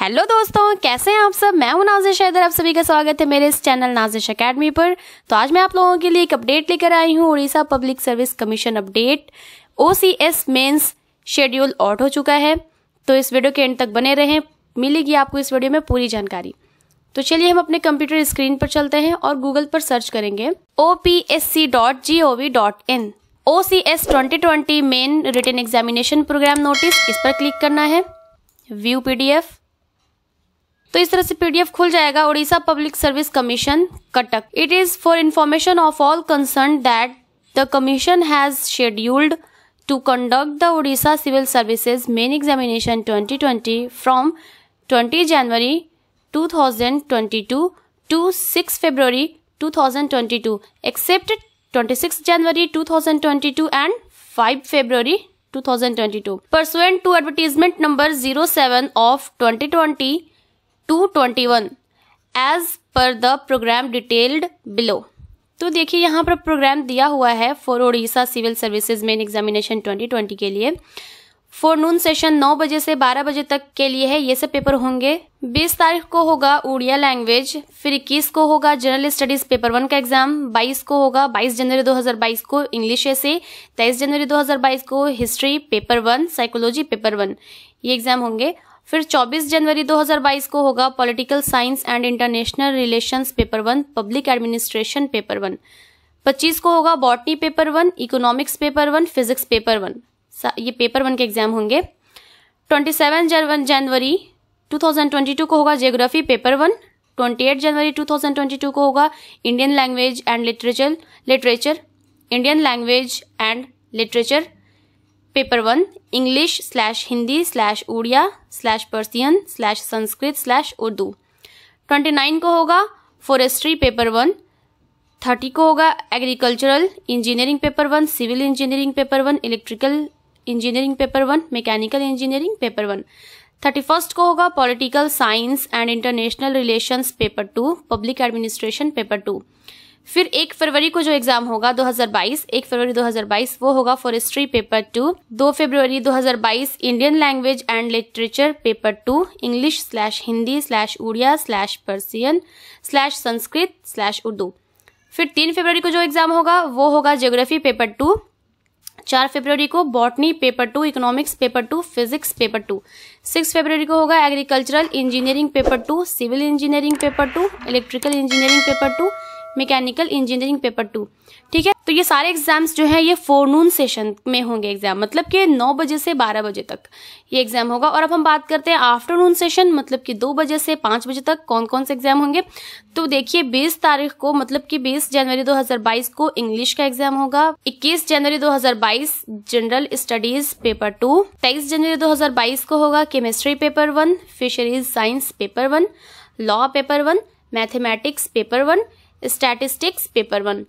hello दोस्तों कैसे हैं आप सब मैं हूं नाजिश हैदर आप सभी का स्वागत है मेरे इस चैनल नाजिश एकेडमी पर तो आज मैं आप लोगों के लिए एक अपडेट लेकर आई हूं Orissa public service commission update O C S mains schedule out हो चुका है तो इस वीडियो के एंड तक बने रहें मिलेगी आपको इस वीडियो में पूरी जानकारी तो चलिए हम अपने कंप्यूटर स्क्रीन पर चलते हैं और गूगल पर सर्च करेंगे O P S C dot G O V dot in O C S twenty twenty main written examination programme notice इस पर क्लिक करना है व्यू पी डी एफ तो इस तरह से पीडीएफ खुल जाएगा Odisha public service commission Cuttack it is for information of all concern that the commission has scheduled to conduct the Odisha civil services main examination 2020 from 20 January 2022 to 6 February 2022 except 26 January 2022 and 5 February 2022 pursuant to advertisement number 07 of 2020 221 as per the programme detailed below तो देखिए यहाँ पर programme दिया हुआ है for Odisha civil services main examination 2020 के लिए for Noon session नौ बजे से बारह बजे तक के लिए है ये सब पेपर होंगे बीस तारीख को होगा उड़िया लैंग्वेज फिर इक्कीस को होगा जनरल स्टडीज पेपर वन का एग्जाम बाईस को होगा बाईस जनवरी 2022 को इंग्लिश ऐसे तेईस जनवरी 2022 को history paper one psychology paper one ये एग्जाम होंगे फिर 24 जनवरी 2022 को होगा political science and international relations paper one public administration paper one 25 को होगा botany paper one economics paper one physics paper one ये पेपर वन के एग्जाम होंगे 27 जनवरी 2022 को होगा जियोग्राफी पेपर वन 28 जनवरी 2022 को होगा Indian language and literature literature Indian language and literature paper one English slash Hindi slash Oriya slash Persian slash Sanskrit slash Urdu twenty nine को होगा forestry paper one thirty को होगा agricultural engineering paper one civil engineering paper one electrical engineering paper one mechanical engineering paper one thirty first को होगा political science and international relations paper two public administration paper two फिर एक फरवरी को जो exam होगा 2022 एक फरवरी 2022 वो होगा फॉरेस्ट्री पेपर टू दो फरवरी 2022 Indian language and literature paper two English slash Hindi slash Oriya slash Persian slash Sanskrit slash Urdu फिर तीन फरवरी को जो एग्जाम होगा वो होगा ज्योग्राफी पेपर टू चार फरवरी को botany paper two economics paper two physics paper two six फरवरी को होगा agricultural engineering paper two civil engineering paper two electrical engineering paper two mechanical engineering paper two ठीक है तो ये सारे एग्जाम्स जो है ये फोरनून सेशन में होंगे एग्जाम मतलब कि नौ बजे से बारह बजे तक ये एग्जाम होगा और अब हम बात करते हैं आफ्टरनून सेशन मतलब कि दो बजे से पाँच बजे तक कौन कौन से एग्जाम होंगे तो देखिए बीस तारीख को मतलब कि बीस जनवरी 2022 को इंग्लिश का एग्जाम होगा 21 जनवरी 2022 जनरल स्टडीज पेपर टू तेईस जनवरी 2022 को होगा chemistry paper one fisheries science paper one law paper one mathematics paper one statistics paper one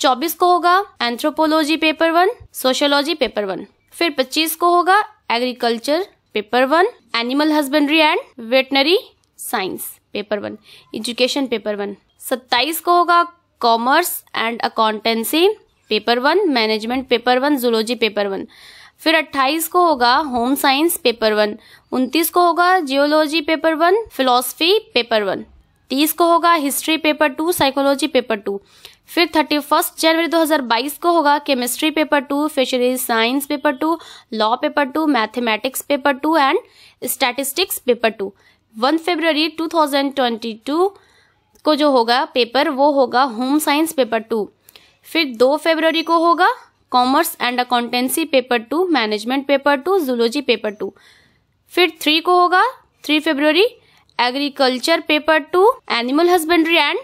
चौबीस को होगा anthropology paper one sociology paper one फिर पच्चीस को होगा agriculture paper one animal husbandry and veterinary science paper one education paper one सत्ताईस को होगा commerce and accountancy paper one management paper one zoology paper one फिर 28 को होगा होम साइंस पेपर वन 29 को होगा geology paper one philosophy paper one तीस को होगा history paper two psychology paper two फिर थर्टी फर्स्ट जनवरी 2022 को होगा chemistry paper two fisheries science paper two law paper two mathematics paper two and statistics paper two one February 2022 को जो होगा पेपर वो होगा होम साइंस पेपर टू फिर दो फेबररी को होगा commerce and accountancy paper two management paper two zoology paper two फिर थ्री को होगा three February agriculture paper two animal husbandry and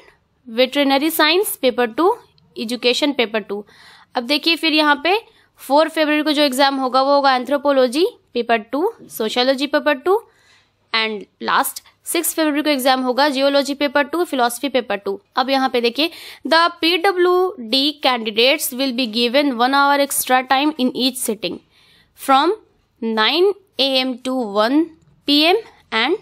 veterinary science paper two education paper two अब देखिए फिर यहाँ पे फोर फेबर को जो एग्ज़ाम होगा वो होगा anthropology paper two sociology paper two and last six February को एग्जाम होगा geology paper two philosophy paper two अब यहाँ पे देखिए the P W D candidates will be given one hour extra time in each sitting from nine A M to one P M and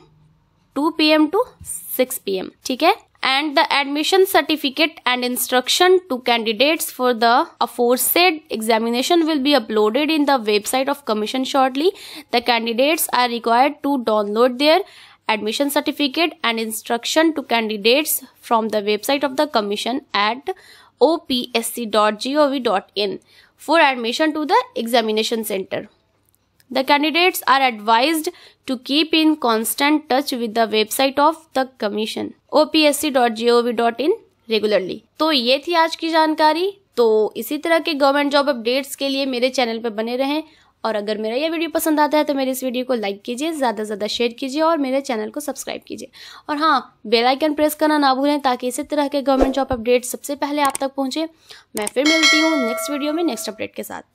2 pm to 6 pm ठीक and the admission certificate and instruction to candidates for the aforesaid examination will be uploaded in the website of commission shortly the candidates are required to download their admission certificate and instruction to candidates from the website of the commission at opsc.gov.in for admission to the examination center they are advised to keep in constant touch with the website of the commission OPSC dot gov dot in regularly तो ये थी आज की जानकारी तो इसी तरह के गवर्नमेंट जॉब अपडेट्स के लिए मेरे चैनल पर बने रहें और अगर मेरा यह वीडियो पसंद आता है तो मेरे इस वीडियो को लाइक कीजिए ज़्यादा से ज़्यादा शेयर कीजिए और मेरे चैनल को सब्सक्राइब कीजिए और हाँ बेल आइकन प्रेस करना ना भूलें ताकि इसी तरह के गवर्नमेंट जॉब अपडेट सबसे पहले आप तक पहुँचे मैं फिर मिलती हूँ नेक्स्ट वीडियो में नेक्स्ट अपडेट के साथ